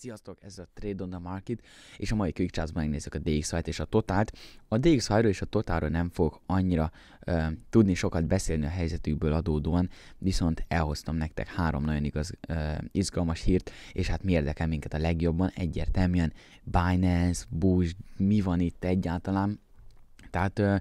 Sziasztok, ez a Trade on the Market, és a mai Quick charts megnézzük a DXY-t és a Totált. A DXY-ról és a Totálról nem fog annyira uh, tudni sokat beszélni a helyzetükből adódóan, viszont elhoztam nektek három nagyon igaz, uh, izgalmas hírt, és hát mi érdekel minket a legjobban, egyértelműen Binance, Bush, mi van itt egyáltalán. Tehát uh,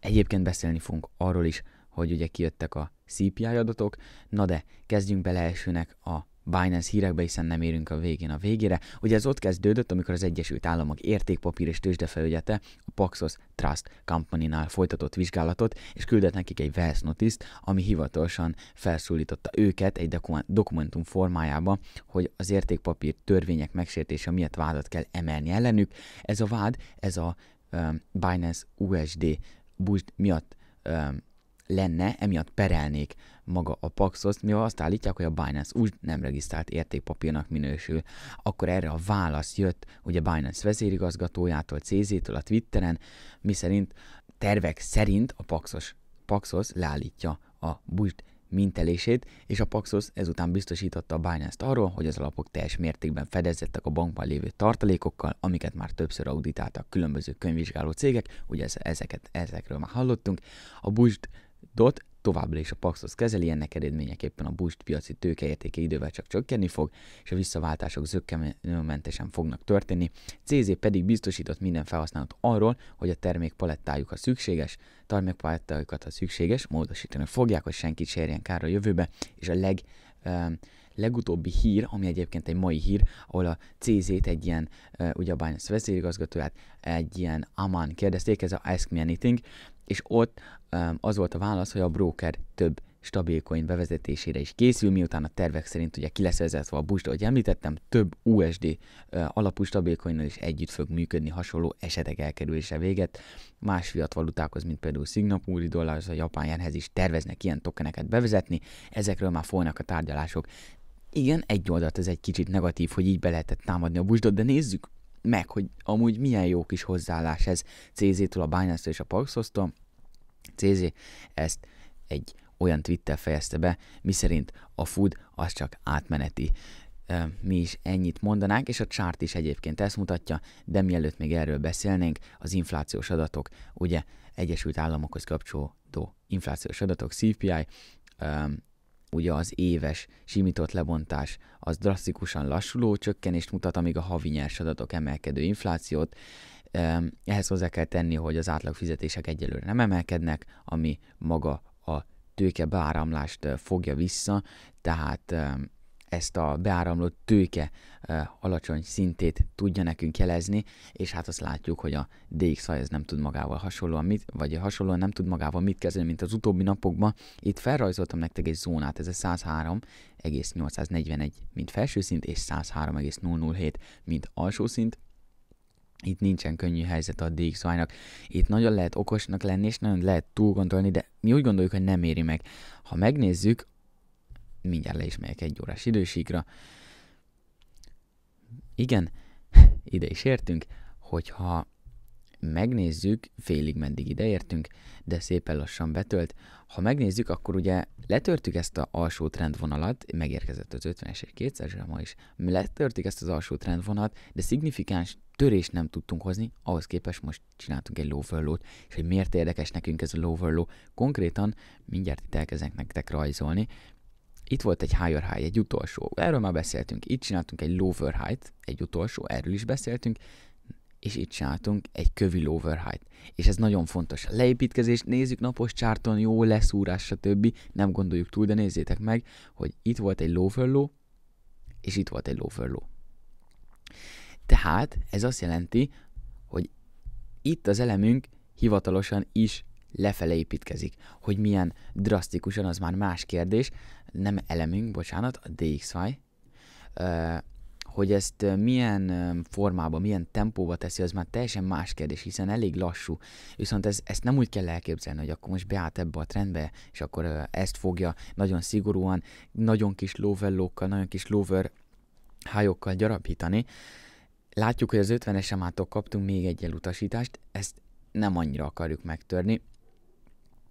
egyébként beszélni fogunk arról is, hogy ugye kijöttek a CPI adatok, na de kezdjünk bele elsőnek a Binance hírekbe, hiszen nem érünk a végén a végére. Ugye ez ott kezdődött, amikor az Egyesült Államok értékpapír és tőzsdefelügyete a Paxos Trust Company-nál folytatott vizsgálatot, és küldött nekik egy VS notice ami hivatalosan felszólította őket egy dokumentum formájába, hogy az értékpapír törvények megsértése miatt vádat kell emelni ellenük. Ez a vád, ez a Binance USD boost miatt lenne, emiatt perelnék maga a Paxos, mivel azt állítják, hogy a Binance úgy nem regisztrált értékpapírnak minősül. Akkor erre a válasz jött, hogy a Binance vezérigazgatójától, CZ-től a Twitteren, miszerint tervek szerint a Paxos, Paxos leállítja a Bust mintelését, és a Paxos ezután biztosította a Binance-t arról, hogy az alapok teljes mértékben fedezettek a bankban lévő tartalékokkal, amiket már többször auditáltak különböző könyvvizsgáló cégek, ugye ezeket, ezekről már hallottunk. A Bust Dot továbbra is a Paxos kezeli, ennek eredményeképpen a Bust piaci tőkeértéke idővel csak csökkenni fog, és a visszaváltások zöggenőmentesen fognak történni. CZ pedig biztosított minden felhasználót arról, hogy a termék palettájuk, a szükséges, termékpalettájukat, a szükséges, módosítani fogják, hogy senkit sérjen kár a jövőbe, és a leg um, legutóbbi hír, ami egyébként egy mai hír, ahol a CZ-t egy ilyen, ugye a Binance vezérigazgatóját, egy ilyen Aman kérdezték, ez a Ask Me Anything, és ott az volt a válasz, hogy a broker több stabilcoin bevezetésére is készül, miután a tervek szerint ugye ki lesz vezetve a bus, ahogy említettem, több USD alapú stabilcoinnal is együtt fog működni hasonló esetek elkerülése véget. Más fiat valutákhoz, mint például szignapúri dollár, az a japán jenhez is terveznek ilyen tokeneket bevezetni, ezekről már folynak a tárgyalások. Igen, egy oldalt ez egy kicsit negatív, hogy így be lehetett támadni a busdot, de nézzük meg, hogy amúgy milyen jó kis hozzáállás ez CZ-től, a binance és a Paxos-tól. CZ ezt egy olyan Twitter fejezte be, miszerint a food az csak átmeneti. Mi is ennyit mondanánk, és a chart is egyébként ezt mutatja, de mielőtt még erről beszélnénk, az inflációs adatok, ugye Egyesült Államokhoz kapcsolódó inflációs adatok, CPI, ugye az éves simított lebontás az drasztikusan lassuló csökkenést mutat, amíg a havi nyers adatok emelkedő inflációt. Ehhez hozzá kell tenni, hogy az átlag fizetések egyelőre nem emelkednek, ami maga a tőke beáramlást fogja vissza, tehát ezt a beáramlott tőke alacsony szintét tudja nekünk jelezni, és hát azt látjuk, hogy a DXI ez nem tud magával hasonlóan mit, vagy hasonlóan nem tud magával mit kezdeni, mint az utóbbi napokban. Itt felrajzoltam nektek egy zónát, ez a 103,841, mint felső szint, és 103,007, mint alsó szint. Itt nincsen könnyű helyzet a DXY-nak. Itt nagyon lehet okosnak lenni, és nagyon lehet túlgondolni, de mi úgy gondoljuk, hogy nem éri meg. Ha megnézzük mindjárt le is megyek egy órás idősíkra. Igen, ide is értünk, hogyha megnézzük, félig meddig értünk, de szépen lassan betölt. Ha megnézzük, akkor ugye letörtük ezt az alsó trendvonalat, megérkezett az 50-es egy 200 ma is, letörtük ezt az alsó trendvonalat, de szignifikáns törést nem tudtunk hozni, ahhoz képest most csináltunk egy low t és hogy miért érdekes nekünk ez a low konkrétan mindjárt itt elkezdek nektek rajzolni, itt volt egy higher high, egy utolsó, erről már beszéltünk, itt csináltunk egy lower high egy utolsó, erről is beszéltünk, és itt csináltunk egy kövi lower high És ez nagyon fontos. A leépítkezést nézzük napos csárton, jó leszúrás, stb. Nem gondoljuk túl, de nézzétek meg, hogy itt volt egy lower low, és itt volt egy lower low. Tehát ez azt jelenti, hogy itt az elemünk hivatalosan is lefele építkezik. Hogy milyen drasztikusan, az már más kérdés, nem elemünk, bocsánat, a DXY, hogy ezt milyen formába, milyen tempóba teszi, az már teljesen más kérdés, hiszen elég lassú. Viszont ez, ezt nem úgy kell elképzelni, hogy akkor most beállt ebbe a trendbe, és akkor ezt fogja nagyon szigorúan, nagyon kis lower nagyon kis lower hájokkal gyarapítani. Látjuk, hogy az 50-es kaptunk még egy elutasítást, ezt nem annyira akarjuk megtörni,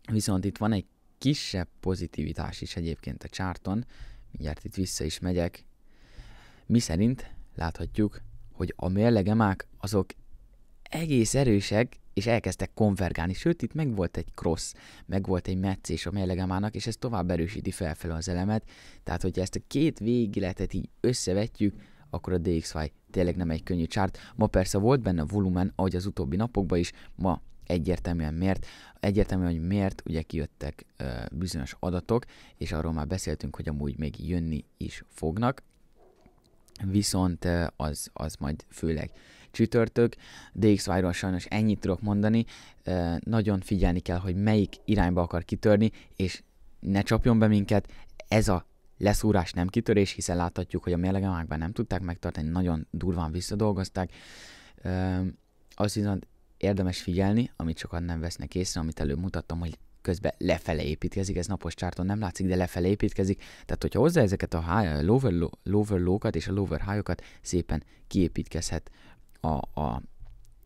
Viszont itt van egy kisebb pozitivitás is egyébként a csárton, mindjárt itt vissza is megyek, mi szerint láthatjuk, hogy a mérlegemák azok egész erősek, és elkezdtek konvergálni. Sőt, itt meg volt egy cross, meg volt egy meccés a mérlegemának, és ez tovább erősíti felfelé az elemet. Tehát, hogyha ezt a két végigletet így összevetjük, akkor a DXY tényleg nem egy könnyű csárt. Ma persze volt benne volumen, ahogy az utóbbi napokban is, ma egyértelműen miért. Egyértelmű, hogy miért ugye kijöttek bizonyos adatok, és arról már beszéltünk, hogy amúgy még jönni is fognak, viszont az, az majd főleg csütörtök. DXY-ról sajnos ennyit tudok mondani, nagyon figyelni kell, hogy melyik irányba akar kitörni, és ne csapjon be minket, ez a leszúrás nem kitörés, hiszen láthatjuk, hogy a mérlegemákban nem tudták megtartani, nagyon durván visszadolgozták. Ö, az viszont érdemes figyelni, amit sokan nem vesznek észre, amit előbb mutattam, hogy közben lefele építkezik, ez napos csárton nem látszik, de lefele építkezik, tehát hogyha hozzá ezeket a high, lower, low, lower low-kat és a lower high-okat szépen kiépítkezhet a, a,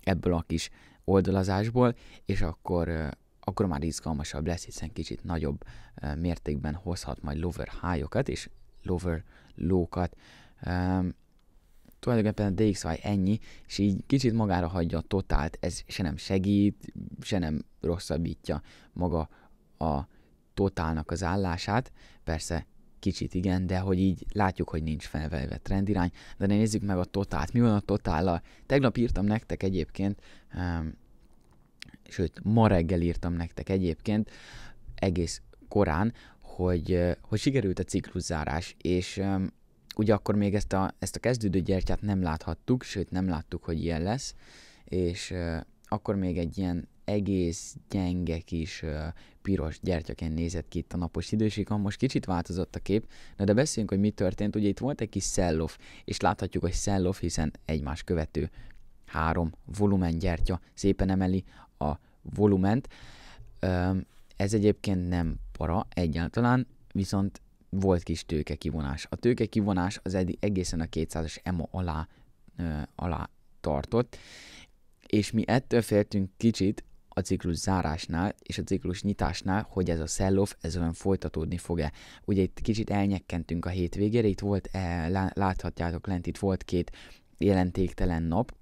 ebből a kis oldalazásból, és akkor akkor már izgalmasabb lesz, hiszen kicsit nagyobb mértékben hozhat majd lower high-okat és lower low-kat. Um, tulajdonképpen a DXY ennyi, és így kicsit magára hagyja a totált, ez se nem segít, se nem rosszabbítja maga a totálnak az állását, persze kicsit igen, de hogy így látjuk, hogy nincs felvelve trendirány, de ne nézzük meg a totált, mi van a totállal. Tegnap írtam nektek egyébként, um, sőt, ma reggel írtam nektek egyébként, egész korán, hogy, eh, hogy sikerült a cikluszárás, és um, ugye akkor még ezt a, ezt a kezdődő gyertyát nem láthattuk, sőt nem láttuk, hogy ilyen lesz, és uh, akkor még egy ilyen egész gyenge kis uh, piros gyertyaként nézett ki itt a napos idősíkon. Most kicsit változott a kép, na de beszéljünk, hogy mi történt. Ugye itt volt egy kis szellof, és láthatjuk, hogy szellof, hiszen egymás követő három volumen gyertya szépen emeli a volument. Ez egyébként nem para egyáltalán, viszont volt kis tőkekivonás. A tőkekivonás az eddig egészen a 200-as EMA alá, ö, alá tartott, és mi ettől féltünk kicsit a ciklus zárásnál és a ciklus nyitásnál, hogy ez a sell-off ez olyan folytatódni fog-e. Ugye itt kicsit elnyekkentünk a hétvégére, itt volt, e, láthatjátok lent, itt volt két jelentéktelen nap,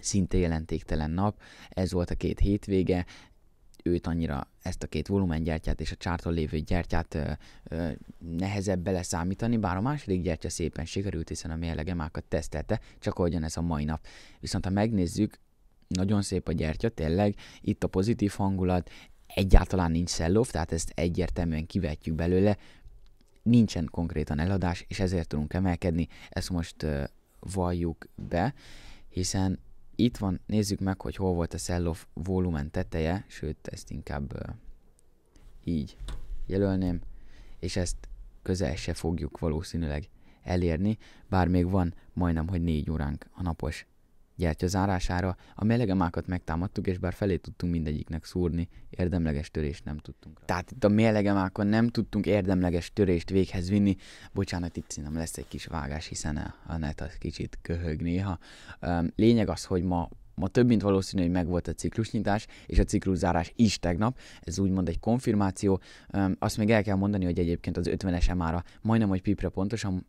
szinte jelentéktelen nap, ez volt a két hétvége, őt annyira ezt a két volumen gyertyát és a csárton lévő gyertyát ö, ö, nehezebb beleszámítani, bár a második gyertya szépen sikerült, hiszen a mérlegemákat tesztelte, csak ahogyan ez a mai nap. Viszont ha megnézzük, nagyon szép a gyertya, tényleg, itt a pozitív hangulat, egyáltalán nincs sell-off, tehát ezt egyértelműen kivetjük belőle, nincsen konkrétan eladás, és ezért tudunk emelkedni, ezt most ö, valljuk be, hiszen itt van, nézzük meg, hogy hol volt a sell-off volumen teteje, sőt, ezt inkább uh, így jelölném, és ezt közel se fogjuk valószínűleg elérni, bár még van majdnem, hogy négy óránk a napos Gyertya zárására a mélegemákat megtámadtuk, és bár felé tudtunk mindegyiknek szúrni, érdemleges törést nem tudtunk. Rá. Tehát itt a mélegemákon nem tudtunk érdemleges törést véghez vinni. Bocsánat, itt nem lesz egy kis vágás, hiszen a net az kicsit köhög néha. Lényeg az, hogy ma Ma több mint valószínű, hogy megvolt a ciklusnyitás és a cikluszárás is tegnap. Ez úgymond egy konfirmáció. Azt még el kell mondani, hogy egyébként az 50-es emára majdnem, hogy pipre pontosan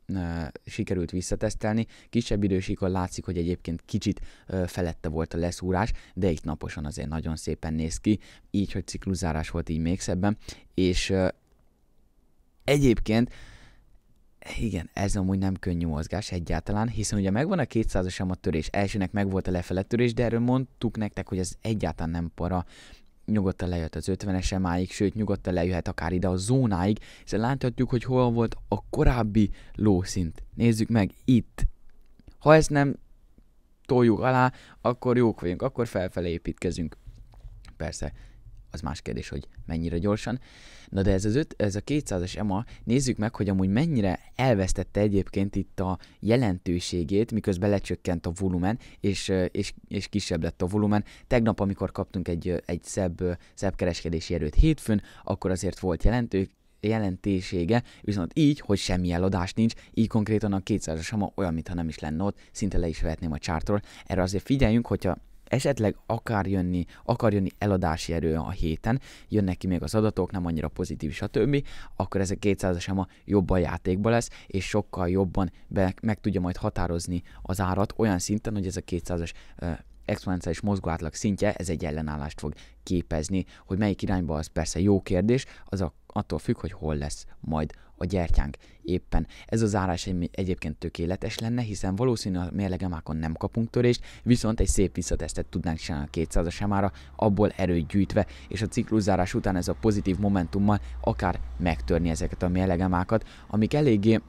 sikerült visszatesztelni. Kisebb idősíkon látszik, hogy egyébként kicsit felette volt a leszúrás, de itt naposan azért nagyon szépen néz ki. Így, hogy cikluszárás volt, így még szebben. És egyébként igen, ez amúgy nem könnyű mozgás egyáltalán, hiszen ugye megvan a 200-as amatörés, elsőnek meg volt a lefelettörés, de erről mondtuk nektek, hogy ez egyáltalán nem para nyugodtan lejött az 50-es máig, sőt nyugodtan lejöhet akár ide a zónáig, hiszen láthatjuk, hogy hol volt a korábbi lószint. Nézzük meg itt. Ha ezt nem toljuk alá, akkor jók vagyunk, akkor felfelé építkezünk. Persze, az más kérdés, hogy mennyire gyorsan. Na de ez, az öt, ez a 200-as EMA, nézzük meg, hogy amúgy mennyire elvesztette egyébként itt a jelentőségét, miközben lecsökkent a volumen, és, és, és kisebb lett a volumen. Tegnap, amikor kaptunk egy, egy szebb, szebb kereskedési erőt hétfőn, akkor azért volt jelentő, jelentősége, viszont így, hogy semmi eladás nincs, így konkrétan a 200-as ama olyan, mintha nem is lenne ott, szinte le is vehetném a csártról. Erre azért figyeljünk, hogyha esetleg akár jönni, akar jönni eladási erő a héten, jönnek ki még az adatok, nem annyira pozitív, stb., akkor ez a 200-as a jobban játékba lesz, és sokkal jobban be, meg tudja majd határozni az árat olyan szinten, hogy ez a 200-as exponenciális mozgóátlag szintje, ez egy ellenállást fog képezni. Hogy melyik irányba, az persze jó kérdés, az a, attól függ, hogy hol lesz majd a gyertyánk éppen. Ez az árás egyébként tökéletes lenne, hiszen valószínű a mérlegemákon nem kapunk törést, viszont egy szép visszatesztet tudnánk csinálni a 200-as emára, abból erőt gyűjtve, és a cikluszárás után ez a pozitív momentummal akár megtörni ezeket a mérlegemákat, amik eléggé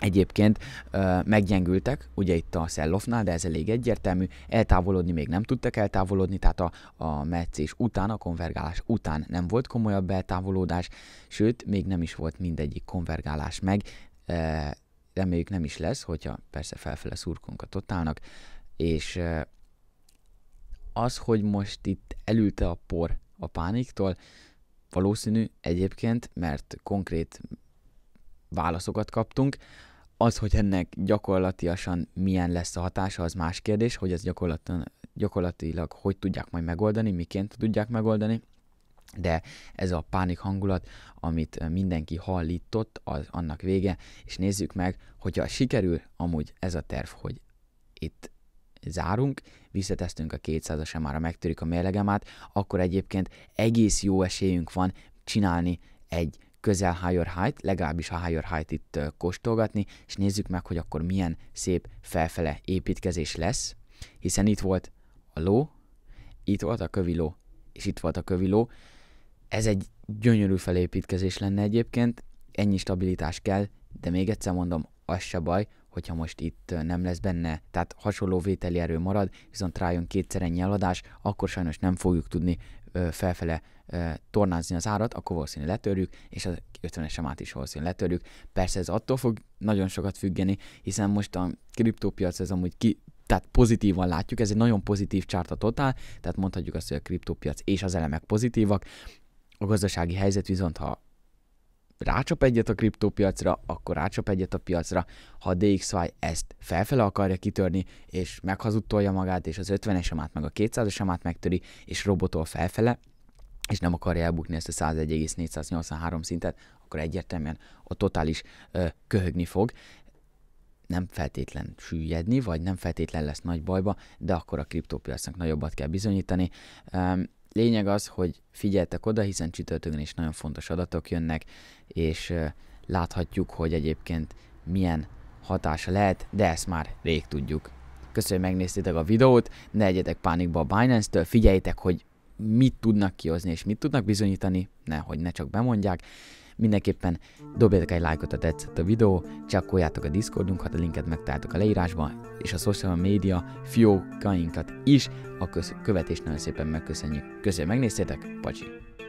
Egyébként ö, meggyengültek, ugye itt a Szellofnál, de ez elég egyértelmű, eltávolodni még nem tudtak eltávolodni, tehát a, a meccés után, a konvergálás után nem volt komolyabb eltávolodás, sőt, még nem is volt mindegyik konvergálás meg, ö, reméljük nem is lesz, hogyha persze felfele szurkunk a totálnak, és ö, az, hogy most itt elülte a por a pániktól, valószínű egyébként, mert konkrét válaszokat kaptunk, az, hogy ennek gyakorlatiasan milyen lesz a hatása, az más kérdés, hogy ez gyakorlatilag, gyakorlatilag hogy tudják majd megoldani, miként tudják megoldani, de ez a pánik hangulat, amit mindenki hallított, az annak vége, és nézzük meg, hogyha sikerül amúgy ez a terv, hogy itt zárunk, visszatesztünk a 200-as már megtörik a mérlegemát, akkor egyébként egész jó esélyünk van csinálni egy közel Higher Height, legalábbis a Higher Height itt kóstolgatni, és nézzük meg, hogy akkor milyen szép felfele építkezés lesz, hiszen itt volt a ló, itt volt a köviló, és itt volt a köviló. Ez egy gyönyörű felépítkezés lenne egyébként, ennyi stabilitás kell, de még egyszer mondom, az se baj, hogyha most itt nem lesz benne, tehát hasonló vételi erő marad, viszont rájön kétszer ennyi eladás, akkor sajnos nem fogjuk tudni felfele tornázni az árat, akkor valószínűleg letörjük, és az 50-es sem át is valószínűleg letörjük. Persze ez attól fog nagyon sokat függeni, hiszen most a kriptópiac ez amúgy ki tehát pozitívan látjuk, ez egy nagyon pozitív csárta totál, tehát mondhatjuk azt, hogy a kriptópiac és az elemek pozitívak, a gazdasági helyzet viszont, ha rácsap egyet a kriptópiacra, akkor rácsap egyet a piacra. Ha a DXY ezt felfele akarja kitörni, és meghazudtolja magát, és az 50-es amát meg a 200-es amát megtöri, és robotol felfele, és nem akarja elbukni ezt a 101,483 szintet, akkor egyértelműen a totális ö, köhögni fog nem feltétlen süllyedni, vagy nem feltétlen lesz nagy bajba, de akkor a kriptópiacnak nagyobbat kell bizonyítani lényeg az, hogy figyeltek oda, hiszen csütörtökön is nagyon fontos adatok jönnek, és láthatjuk, hogy egyébként milyen hatása lehet, de ezt már rég tudjuk. Köszönöm, hogy megnéztétek a videót, ne egyetek pánikba a Binance-től, figyeljétek, hogy mit tudnak kihozni és mit tudnak bizonyítani, nehogy ne csak bemondják, Mindenképpen dobjatok egy lájkot, ha tetszett a videó, csekkoljátok a Discordunkat, a linket megtaláltok a leírásban, és a social media fiókainkat is, a követést nagyon szépen megköszönjük. Köszönjük, megnéztétek, pacsi!